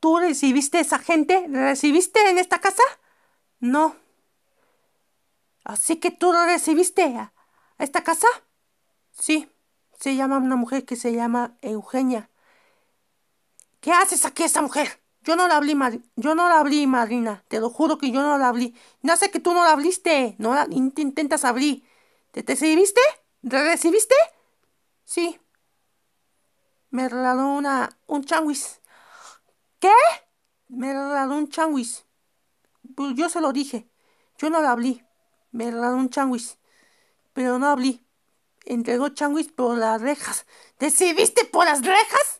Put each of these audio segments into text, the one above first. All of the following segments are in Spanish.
¿Tú recibiste esa gente? ¿Recibiste en esta casa? No. Así que tú lo recibiste a esta casa? Sí. Se llama una mujer que se llama Eugenia. ¿Qué haces aquí esa mujer? Yo no la abrí, yo no la hablé, Marina. Te lo juro que yo no la abrí. No sé que tú no la abriste. No la intentas abrir. ¿Te, recibiste? recibiste? Sí. Me regaló una un changuis. ¿Qué? Me regaló un changuis. Pues yo se lo dije. Yo no le hablé. Me regaló un changuis. Pero no hablé. Entregó changuis por las rejas. ¿Decidiste por las rejas?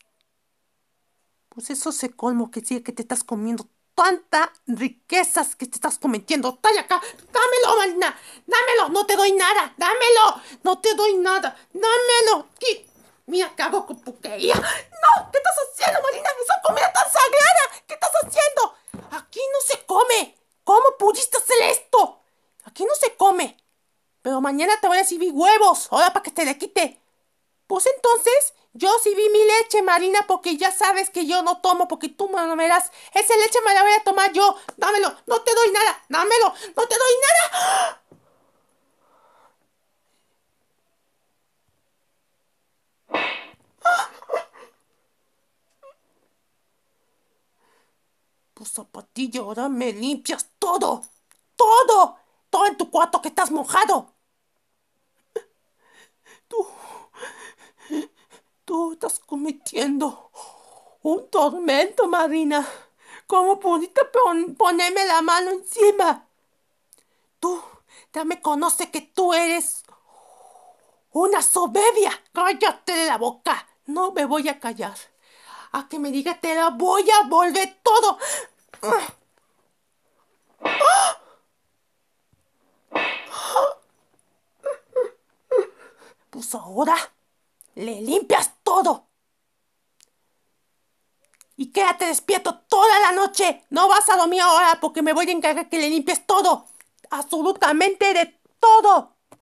Pues eso se colmo que sigue que te estás comiendo tanta riquezas que te estás cometiendo. ¡Talla acá! ¡Dámelo, Marina! ¡Dámelo! ¡No te doy nada! ¡Dámelo! ¡No te doy nada! ¡Dámelo! ¿Qué? me cago con puquería. ¡No! ¡Te Pero mañana te voy a decir huevos, ahora para que te le quite. Pues entonces, yo sí mi leche, Marina, porque ya sabes que yo no tomo, porque tú me no me Esa leche me la voy a tomar yo. Dámelo, no te doy nada, dámelo, no te doy nada. Pues zapatillo, ahora me limpias todo, todo, todo en tu cuarto que estás mojado. Tú estás cometiendo un tormento, Marina. ¿Cómo pudiste ponerme la mano encima? Tú ya me conoce que tú eres una soberbia. Cállate la boca. No me voy a callar. A que me diga te la voy a volver todo. Pues ahora le limpias todo. Y quédate despierto toda la noche. No vas a dormir ahora porque me voy a encargar que le limpies todo. Absolutamente de todo.